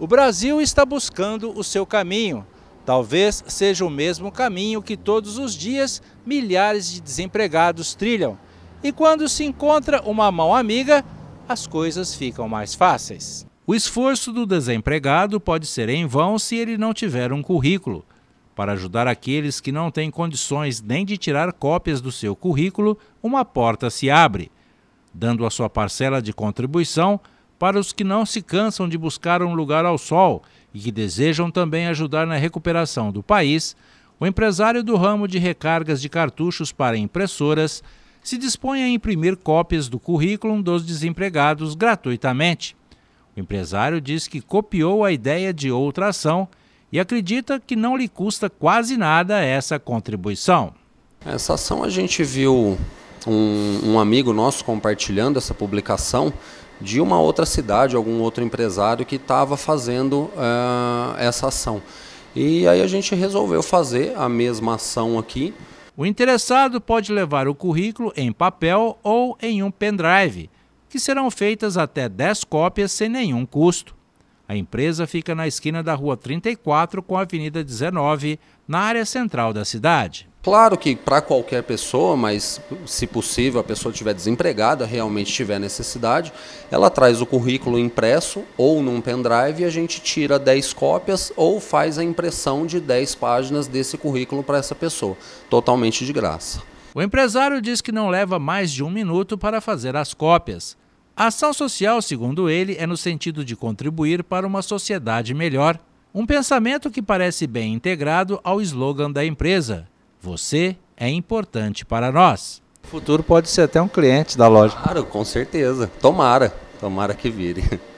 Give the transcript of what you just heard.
O Brasil está buscando o seu caminho. Talvez seja o mesmo caminho que todos os dias milhares de desempregados trilham. E quando se encontra uma mão amiga, as coisas ficam mais fáceis. O esforço do desempregado pode ser em vão se ele não tiver um currículo. Para ajudar aqueles que não têm condições nem de tirar cópias do seu currículo, uma porta se abre. Dando a sua parcela de contribuição, para os que não se cansam de buscar um lugar ao sol e que desejam também ajudar na recuperação do país, o empresário do ramo de recargas de cartuchos para impressoras se dispõe a imprimir cópias do currículo dos desempregados gratuitamente. O empresário diz que copiou a ideia de outra ação e acredita que não lhe custa quase nada essa contribuição. Essa ação a gente viu um, um amigo nosso compartilhando essa publicação de uma outra cidade, algum outro empresário que estava fazendo uh, essa ação. E aí a gente resolveu fazer a mesma ação aqui. O interessado pode levar o currículo em papel ou em um pendrive, que serão feitas até 10 cópias sem nenhum custo. A empresa fica na esquina da Rua 34 com a Avenida 19, na área central da cidade. Claro que para qualquer pessoa, mas se possível a pessoa estiver desempregada, realmente tiver necessidade, ela traz o currículo impresso ou num pendrive e a gente tira 10 cópias ou faz a impressão de 10 páginas desse currículo para essa pessoa, totalmente de graça. O empresário diz que não leva mais de um minuto para fazer as cópias. A ação social, segundo ele, é no sentido de contribuir para uma sociedade melhor, um pensamento que parece bem integrado ao slogan da empresa: Você é importante para nós. O futuro pode ser até um cliente da loja. Claro, com certeza. Tomara, tomara que vire.